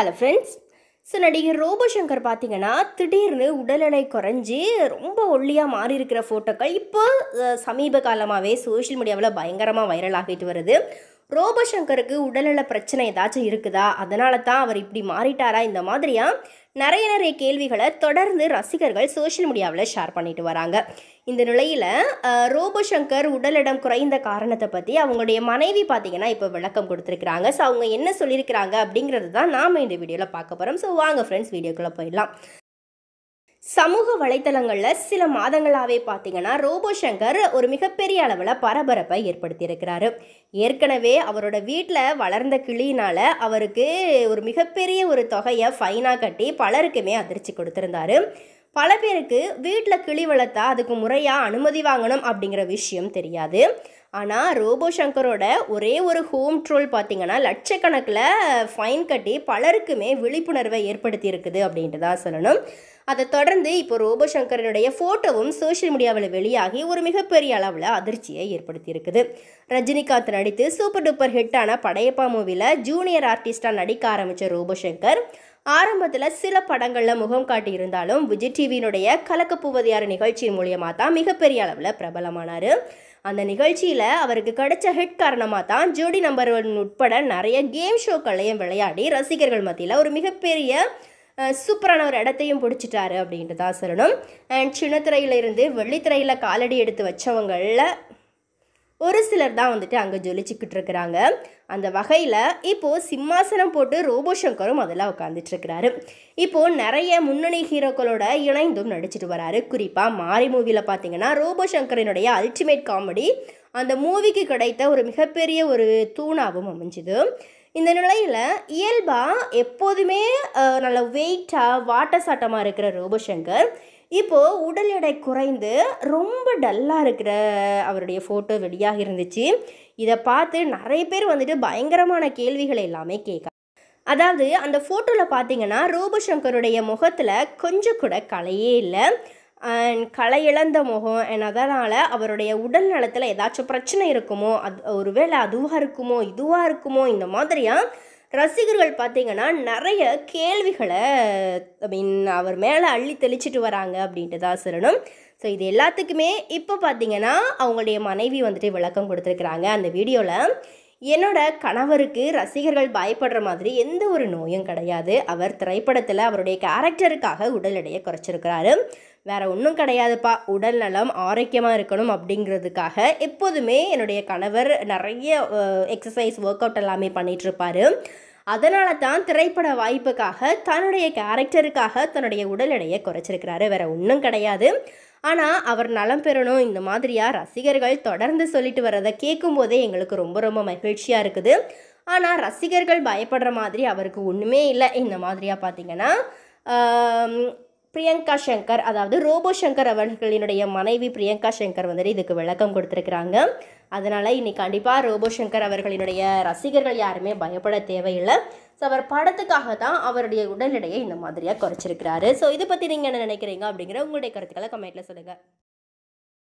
hello friends so நடிகர் ரோபோசங்கர் பார்த்தீங்கன்னா திடீர்னு உடல்நிலை குறைஞ்சி ரொம்ப ஒல்லியாக மாறி இருக்கிற ஃபோட்டோக்கள் இப்போ சமீப காலமாகவே சோஷியல் மீடியாவில் பயங்கரமாக வைரல் ஆகிட்டு வருது ரோபசங்கருக்கு உடல்நல பிரச்சனை ஏதாச்சும் இருக்குதா அதனால தான் அவர் இப்படி மாறிட்டாரா இந்த மாதிரியா நிறைய நிறைய கேள்விகளை தொடர்ந்து ரசிகர்கள் சோஷியல் மீடியாவில் ஷேர் பண்ணிட்டு வராங்க இந்த நிலையில் உடல் உடலிடம் குறைந்த காரணத்தை பற்றி அவங்களுடைய மனைவி பார்த்தீங்கன்னா இப்போ விளக்கம் கொடுத்துருக்குறாங்க ஸோ அவங்க என்ன சொல்லியிருக்கிறாங்க அப்படிங்கிறது தான் நாம் இந்த வீடியோவில் பார்க்க போகிறோம் ஸோ வாங்க ஃப்ரெண்ட்ஸ் வீடியோக்குள்ளே போயிடலாம் சமூக வலைத்தளங்களில் சில மாதங்களாகவே பார்த்தீங்கன்னா ரோபோ சங்கர் ஒரு மிகப்பெரிய அளவில் பரபரப்பை ஏற்படுத்தியிருக்கிறாரு ஏற்கனவே அவரோட வீட்டில் வளர்ந்த கிளியினால் அவருக்கு ஒரு மிகப்பெரிய ஒரு தொகையை ஃபைனாக கட்டி பலருக்குமே அதிர்ச்சி கொடுத்துருந்தாரு பல பேருக்கு வீட்டில் கிளி வளர்த்தா அதுக்கு முறையாக அனுமதி வாங்கணும் அப்படிங்கிற விஷயம் தெரியாது ஆனால் ரோபோ சங்கரோட ஒரே ஒரு ஹோம் ட்ரோல் பார்த்தீங்கன்னா லட்சக்கணக்கில் ஃபைன் கட்டி பலருக்குமே விழிப்புணர்வை ஏற்படுத்தி இருக்குது அப்படின்ட்டு தான் சொல்லணும் அதை தொடர்ந்து இப்போ ரோபோ சங்கரனுடைய ஃபோட்டோவும் சோஷியல் மீடியாவில் வெளியாகி ஒரு மிகப்பெரிய அளவில் அதிர்ச்சியை ஏற்படுத்தி இருக்குது ரஜினிகாந்த் நடித்து சூப்பர் டூப்பர் ஹிட்டான படையப்பா மூவியில் ஜூனியர் ஆர்டிஸ்டாக நடிக்க ஆரம்பித்த ரோபோ சங்கர் ஆரம்பத்தில் சில படங்களில் முகம் காட்டியிருந்தாலும் விஜய் டிவியினுடைய கலக்கப்பூவதியார் நிகழ்ச்சியின் மூலியமாக தான் மிகப்பெரிய அளவில் பிரபலமானார் அந்த நிகழ்ச்சியில் அவருக்கு கிடைச்ச ஹிட் காரணமாக தான் ஜோடி நம்பர் ஒன் உட்பட நிறைய கேம் ஷோக்களையும் விளையாடி ரசிகர்கள் மத்தியில் ஒரு மிகப்பெரிய சூப்பரான ஒரு இடத்தையும் பிடிச்சிட்டாரு அப்படின்ட்டு தான் சொல்லணும் அண்ட் சின்னத்திரையிலிருந்து வெள்ளித்திரையில் காலடி எடுத்து வச்சவங்களில் ஒரு சிலர் தான் வந்துட்டு அங்கே ஜொலிச்சுக்கிட்டு இருக்கிறாங்க அந்த வகையில் இப்போது சிம்மாசனம் போட்டு ரோபோ சங்கரும் அதெல்லாம் உட்காந்துட்ருக்கிறாரு இப்போது நிறைய முன்னணி ஹீரோக்களோட இணைந்தும் நடிச்சிட்டு வராரு குறிப்பாக மாரி மூவியில் பார்த்தீங்கன்னா ரோபோ சங்கரனுடைய அல்டிமேட் காமெடி அந்த மூவிக்கு கிடைத்த ஒரு மிகப்பெரிய ஒரு தூணாகவும் அமைஞ்சுது இந்த நிலையில் இயல்பாக எப்போதுமே நல்ல வெயிட்டாக வாட்ட சாட்டமாக இருக்கிற சங்கர் இப்போது உடல் எடை குறைந்து ரொம்ப டல்லாக இருக்கிற அவருடைய ஃபோட்டோ வெளியாக இருந்துச்சு இதை பார்த்து நிறைய பேர் வந்துட்டு பயங்கரமான கேள்விகள் எல்லாமே கேட்க அதாவது அந்த ஃபோட்டோவில் பார்த்தீங்கன்னா ரூபசங்கருடைய முகத்தில் கொஞ்சம் கூட கலையே இல்லை அண்ட் களை இழந்த முகம் அண்ட் அதனால் அவருடைய உடல் நலத்தில் ஏதாச்சும் பிரச்சனை இருக்குமோ அது ஒருவேளை அதுவாக இருக்குமோ இதுவாக இருக்குமோ இந்த மாதிரியாக ரசிகர்கள் பார்த்திங்கன்னா நிறைய கேள்விகளை ஐ மீன் அவர் மேலே அள்ளி தெளிச்சிட்டு வராங்க அப்படின்ட்டு தான் சொல்லணும் ஸோ இது எல்லாத்துக்குமே இப்போ பார்த்திங்கன்னா அவங்களுடைய மனைவி வந்துட்டு விளக்கம் கொடுத்துருக்குறாங்க அந்த வீடியோவில் என்னோட கணவருக்கு ரசிகர்கள் பயப்படுற மாதிரி எந்த ஒரு நோயும் கிடையாது அவர் திரைப்படத்தில் அவருடைய கேரக்டருக்காக உடல் எடையை குறைச்சிருக்கிறாரு வேறு ஒன்றும் கிடையாதுப்பா உடல் நலம் ஆரோக்கியமாக இருக்கணும் அப்படிங்கிறதுக்காக எப்போதுமே என்னுடைய கணவர் நிறைய எக்ஸசைஸ் ஒர்க் அவுட் எல்லாமே பண்ணிகிட்ருப்பார் அதனால தான் திரைப்பட வாய்ப்புக்காக தன்னுடைய கேரக்டருக்காக தன்னுடைய உடல் எடையை குறைச்சிருக்கிறாரு வேற ஒன்றும் கிடையாது ஆனால் அவர் நலம் பெறணும் இந்த மாதிரியாக ரசிகர்கள் தொடர்ந்து சொல்லிட்டு வர்றதை கேட்கும் போதே எங்களுக்கு ரொம்ப ரொம்ப மகிழ்ச்சியாக இருக்குது ஆனால் ரசிகர்கள் பயப்படுற மாதிரி அவருக்கு ஒன்றுமே இல்லை இந்த மாதிரியாக பார்த்தீங்கன்னா பிரியங்கா சங்கர் அதாவது ரோபோ சங்கர் அவர்களினுடைய மனைவி பிரியங்கா சங்கர் வந்துட்டு இதுக்கு விளக்கம் கொடுத்துருக்குறாங்க அதனால் இன்னைக்கு கண்டிப்பாக ரோபோ சங்கர் அவர்களினுடைய ரசிகர்கள் யாருமே பயப்பட தேவையில்லை ஸோ அவர் படத்துக்காக தான் அவருடைய உடல் எடையை இந்த மாதிரியாக குறைச்சிருக்கிறாரு ஸோ இதை பற்றி நீங்கள் என்ன நினைக்கிறீங்க அப்படிங்கிற உங்களுடைய கருத்துக்களை கமெண்ட்டில் சொல்லுங்கள்